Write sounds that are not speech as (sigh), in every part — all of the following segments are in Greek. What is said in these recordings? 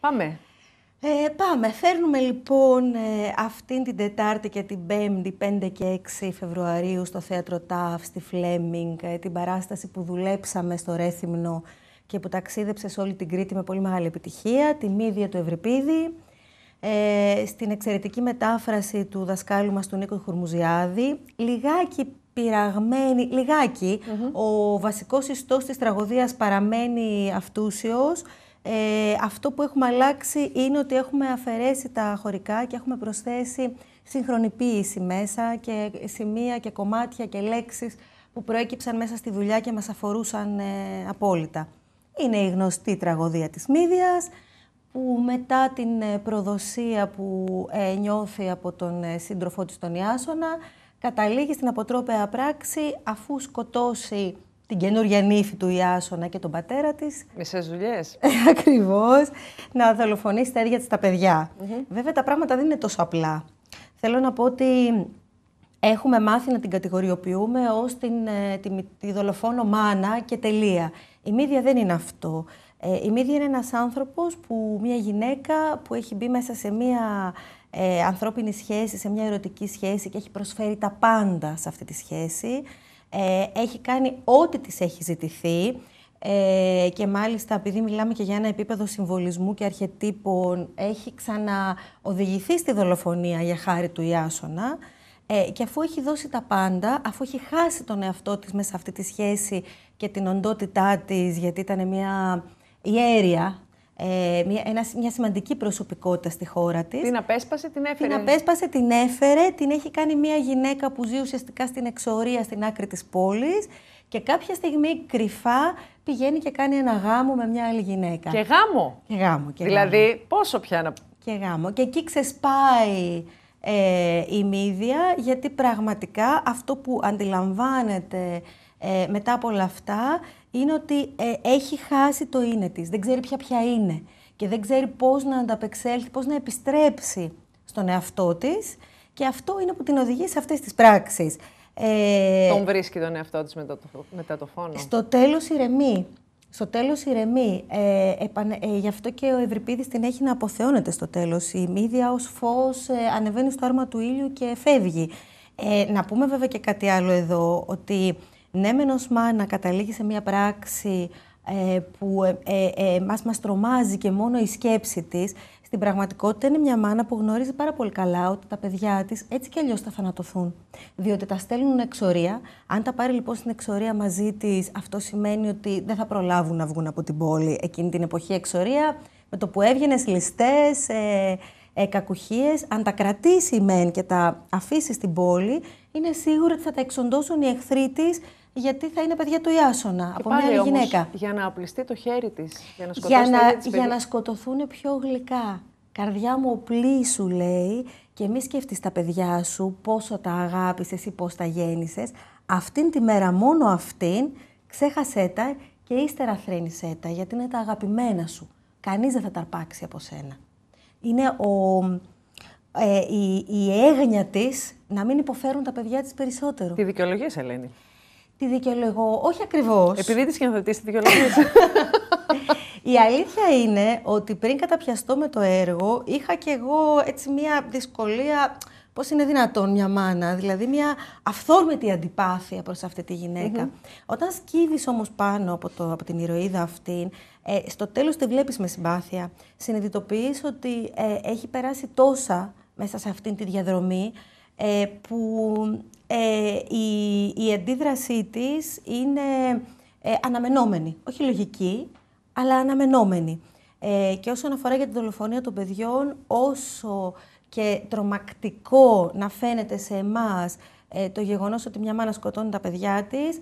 Πάμε. Ε, πάμε. Φέρνουμε λοιπόν ε, αυτήν την Τετάρτη και την Πέμπτη, 5 και 6 Φεβρουαρίου, στο Θέατρο ΤΑΦ, στη Φλέμινγκ, ε, την παράσταση που δουλέψαμε στο Ρέθυμνο και που ταξίδεψε σε όλη την Κρήτη με πολύ μεγάλη επιτυχία, τη Μύδια του Ευρυπίδη, ε, στην εξαιρετική μετάφραση του δασκάλου μας του Νίκο Χουρμουζιάδη, λιγάκι πειραγμένη, λιγάκι, ο βασικός ιστός της τραγωδίας παραμένει αυτούσιος, ε, αυτό που έχουμε αλλάξει είναι ότι έχουμε αφαιρέσει τα χωρικά και έχουμε προσθέσει συγχρονιποίηση μέσα και σημεία και κομμάτια και λέξεις που προέκυψαν μέσα στη δουλειά και μας αφορούσαν ε, απόλυτα. Είναι η γνωστή τραγωδία της Μίδιας, που μετά την ε, προδοσία που ε, νιώθει από τον σύντροφό της τον Ιάσονα, καταλήγει στην αποτρόπαια πράξη αφού σκοτώσει την καινούργια νύφη του Ιάσονα και τον πατέρα της. Μισές δουλειές. Ε, Ακριβώς. Να δολοφονήσει τα ίδια της τα παιδια Βέβαια τα πράγματα δεν είναι τόσο απλά. Θέλω να πω ότι έχουμε μάθει να την κατηγοριοποιούμε ως ε, τη, τη δολοφόνο μάνα και τελεία. Η μύδια δεν είναι αυτό. Ε, η μύδια είναι ένας άνθρωπος που μια γυναίκα που έχει μπει μέσα σε μια ανθρώπινη σχέση, σε μια ερωτική σχέση και έχει προσφέρει τα πάντα σε αυτή τη σχέση. Ε, έχει κάνει ό,τι της έχει ζητηθεί ε, και μάλιστα επειδή μιλάμε και για ένα επίπεδο συμβολισμού και αρχετύπων έχει ξαναοδηγηθεί στη δολοφονία για χάρη του Ιάσονα ε, και αφού έχει δώσει τα πάντα, αφού έχει χάσει τον εαυτό της μέσα αυτή τη σχέση και την οντότητά της γιατί ήταν μια ιέρια ε, μια, σημαντική προσωπικότητα στη χώρα της. Την απέσπασε, την έφερε. Την απέσπασε, την έφερε, την έχει κάνει μια γυναίκα που ζει ουσιαστικά στην εξορία στην άκρη της πόλης και κάποια στιγμή κρυφά πηγαίνει και κάνει ένα γάμο με μια άλλη γυναίκα. Και γάμο. Και γάμο. δηλαδή, πόσο πια να. Και γάμο. Και εκεί ξεσπάει ε, η μύδια, γιατί πραγματικά αυτό που αντιλαμβάνεται ε, μετά από όλα αυτά είναι ότι ε, έχει χάσει το είναι της, δεν ξέρει πια ποια είναι και δεν ξέρει πώς να ανταπεξέλθει, πώς να επιστρέψει στον εαυτό της και αυτό είναι που την οδηγεί σε αυτές τις πράξεις. Ε, τον βρίσκει τον εαυτό της μετά το, μετά το φόνο. Στο τέλος ηρεμεί. Στο τέλος ηρεμεί. Ε, γι' αυτό και ο Ευρυπίδης την έχει να αποθεώνεται στο τέλος. Η μύδια ως φως ε, ανεβαίνει στο άρμα του ήλιου και φεύγει. Ε, να πούμε βέβαια και κάτι άλλο εδώ, ότι ναι μεν ως μάνα καταλήγει σε μια πράξη ε, που ε, ε, ε, μας, μας τρομάζει και μόνο η σκέψη της, στην πραγματικότητα είναι μια μάνα που γνωρίζει πάρα πολύ καλά ότι τα παιδιά της έτσι κι αλλιώς θα θανατωθούν. Διότι τα στέλνουν εξορία. Αν τα πάρει λοιπόν στην εξορία μαζί της, αυτό σημαίνει ότι δεν θα προλάβουν να βγουν από την πόλη εκείνη την εποχή εξορία. Με το που έβγαινες ληστές, ε, ε, κακουχίες, αν τα κρατήσει μεν και τα αφήσει στην πόλη, είναι σίγουρο ότι θα τα εξοντώσουν οι εχθροί της, γιατί θα είναι παιδιά του Ιάσονα, από μια άλλη όμως, γυναίκα. Για να απλιστεί το χέρι της, για να για να, της για να σκοτωθούν πιο γλυκά. Καρδιά μου, οπλή σου λέει, και μη σκέφτε τα παιδιά σου, πόσο τα αγάπησες ή πώς τα γέννησες. Αυτήν τη μέρα, μόνο αυτήν, ξέχασέ τα και ύστερα θρένησέ τα, γιατί είναι τα αγαπημένα σου. Κανείς δεν θα τα αρπάξει από σένα. Είναι ο, ε, η, η έγνοια της να μην υποφέρουν τα παιδιά της περισσότερο. Τη δικαιολογία, Ελένη. Τη δικαιολογώ, όχι ακριβώς. Επειδή τη σκηνοθετείς, τη δικαιολογία. (laughs) η αλήθεια είναι ότι πριν καταπιαστώ με το έργο, είχα κι εγώ έτσι μια δυσκολία. Πώς είναι δυνατόν μια μάνα, δηλαδή μια αυθόρμητη αντιπάθεια προς αυτή τη γυναικα Όταν σκύβεις όμως πάνω από, από την ηρωίδα αυτή, ε, στο τέλος τη βλέπεις με συμπάθεια. Συνειδητοποιείς ότι ε, έχει περάσει τόσα μέσα σε αυτήν τη διαδρομή ε, που ε, η, η αντίδρασή της είναι ε, αναμενόμενη, όχι λογική, αλλά αναμενόμενη. Και όσον αφορά για την δολοφονία των παιδιών, όσο και τρομακτικό να φαίνεται σε εμάς το γεγονός ότι μια μάνα σκοτώνει τα παιδιά της,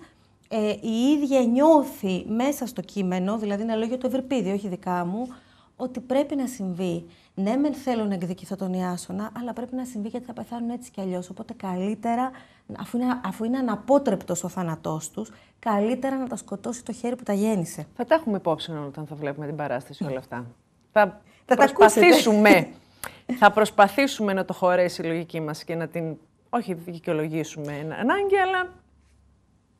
η ίδια νιώθει μέσα στο κείμενο, δηλαδή είναι λόγια του Ευρυπίδη, όχι δικά μου, ότι πρέπει να συμβεί. Ναι, μεν θέλουν να εκδικηθώ τον Ιάσονα, αλλά πρέπει να συμβεί γιατί θα πεθάνουν έτσι κι αλλιώς. Οπότε καλύτερα, αφού είναι, αφού αναπότρεπτος ο θάνατός τους, καλύτερα να τα σκοτώσει το χέρι που τα γέννησε. Θα τα έχουμε υπόψη όταν θα βλέπουμε την παράσταση ναι. όλα αυτά. Θα, θα προσπαθήσουμε. (laughs) θα προσπαθήσουμε να το χωρέσει η λογική μας και να την, όχι δικαιολογήσουμε ανάγκη, αλλά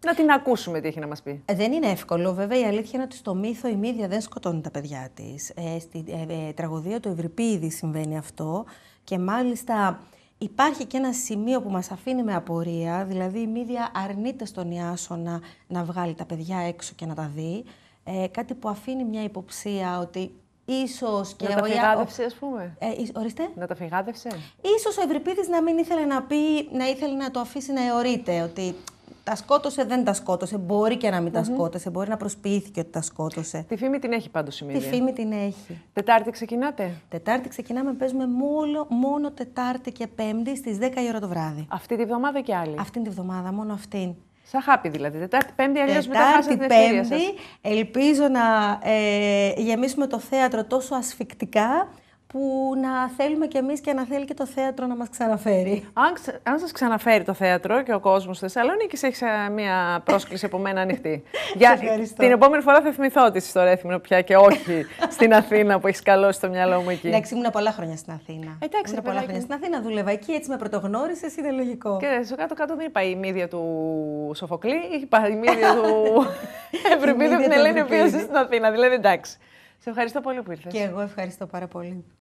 να την ακούσουμε τι έχει να μας πει. Ε, δεν είναι εύκολο, βέβαια. Η αλήθεια είναι ότι στο μύθο η Μίδια δεν σκοτώνει τα παιδιά της. Ε, στη ε, ε, τραγωδία του Ευρυπίδη συμβαίνει αυτό. Και μάλιστα υπάρχει και ένα σημείο που μας αφήνει με απορία, δηλαδή η Μίδια αρνείται στον Ιάσονα να βγάλει τα παιδιά έξω και να τα δει, ε, κάτι που αφήνει μια υποψία ότι ίσως και να τα φυγάδευσε, ας πούμε. Ε, ορίστε. Να τα φυγάδευσε. Ίσως ο Ευρυπίδης να μην ήθελε να πει, να ήθελε να το αφήσει να αιωρείται, ότι τα σκότωσε, δεν τα σκότωσε. Μπορεί και να μην τα σκότωσε. Μπορεί να προσποιήθηκε ότι τα σκότωσε. Τη φήμη την έχει πάντως η Μίλια. Τη φήμη την έχει. Τετάρτη ξεκινάτε. Τετάρτη ξεκινάμε, παίζουμε μόνο, μόνο Τετάρτη και Πέμπτη στις 10 η ώρα το βράδυ. Αυτή τη βδομάδα και άλλη. Αυτή τη βδομάδα, μόνο αυτήν. Σαν χάπι δηλαδή. Τετάρτη, Πέμπτη, αλλιώς μετά Τετάρτη, την Πέμπτη, ελπίζω να ε, γεμίσουμε το θέατρο τόσο ασφικτικά που να θέλουμε κι εμείς και να θέλει και το θέατρο να μας ξαναφέρει. Αν, αν σας ξαναφέρει το θέατρο και ο κόσμος στη Θεσσαλονίκης έχεις ε, μια πρόσκληση από μένα ανοιχτή. (laughs) Για, την επόμενη φορά θα θυμηθώ ότι στο Ρέθιμνο πια και όχι (laughs) στην Αθήνα που έχεις καλώσει το μυαλό μου εκεί. Εντάξει, ήμουν πολλά χρόνια στην Αθήνα. Ε, εντάξει, ήμουν πολλά χρόνια στην Αθήνα, δούλευα εκεί, έτσι με πρωτογνώρισες, είναι λογικό. Και στο κάτω-κάτω δεν είπα η μύδια του Σοφοκλή, είπα η μύδια του (laughs) Ευρυπίδη την Ελένη, ο στην Αθήνα. Δηλαδή εντάξει. Σε ευχαριστώ πολύ που ήρθες. Και εγώ ευχαριστώ πάρα πολύ.